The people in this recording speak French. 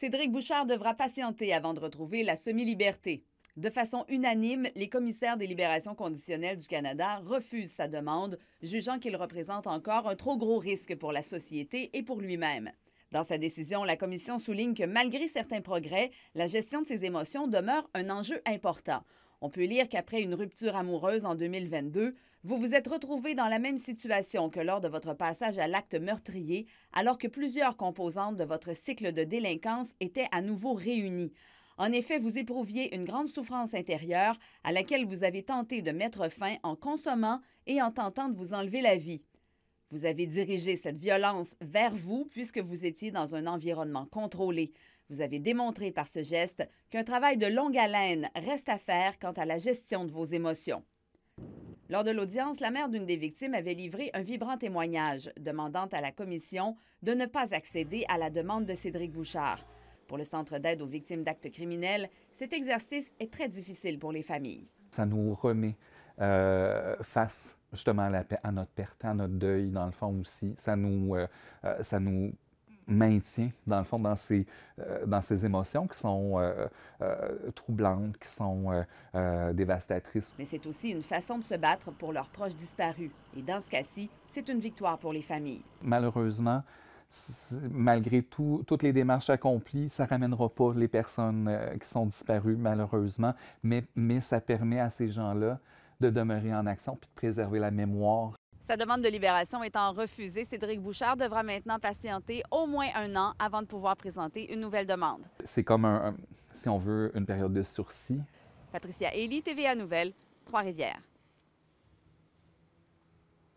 Cédric Bouchard devra patienter avant de retrouver la semi-liberté. De façon unanime, les commissaires des libérations conditionnelles du Canada refusent sa demande, jugeant qu'il représente encore un trop gros risque pour la société et pour lui-même. Dans sa décision, la Commission souligne que malgré certains progrès, la gestion de ses émotions demeure un enjeu important. On peut lire qu'après une rupture amoureuse en 2022, vous vous êtes retrouvé dans la même situation que lors de votre passage à l'acte meurtrier, alors que plusieurs composantes de votre cycle de délinquance étaient à nouveau réunies. En effet, vous éprouviez une grande souffrance intérieure à laquelle vous avez tenté de mettre fin en consommant et en tentant de vous enlever la vie. Vous avez dirigé cette violence vers vous puisque vous étiez dans un environnement contrôlé. Vous avez démontré par ce geste qu'un travail de longue haleine reste à faire quant à la gestion de vos émotions. Lors de l'audience, la mère d'une des victimes avait livré un vibrant témoignage demandant à la commission de ne pas accéder à la demande de Cédric Bouchard. Pour le Centre d'aide aux victimes d'actes criminels, cet exercice est très difficile pour les familles. Ça nous remet euh, face justement à, notre perte, à notre deuil, dans le fond aussi. Ça nous, euh, euh, ça nous maintien dans le fond, dans ces euh, dans ses émotions qui sont euh, euh, troublantes, qui sont dévastatrices. Mais c'est aussi une façon de se battre pour leurs proches disparus. Et dans ce cas-ci, c'est une victoire pour les familles. Malheureusement, malgré tout, toutes les démarches accomplies, ça ne ramènera pas les personnes qui sont disparues, malheureusement, mais, mais ça permet à ces gens-là de demeurer en action puis de préserver la mémoire sa demande de libération étant refusée, Cédric Bouchard devra maintenant patienter au moins un an avant de pouvoir présenter une nouvelle demande. C'est comme, un, si on veut, une période de sursis. Patricia Élie, TVA Nouvelle, Trois-Rivières.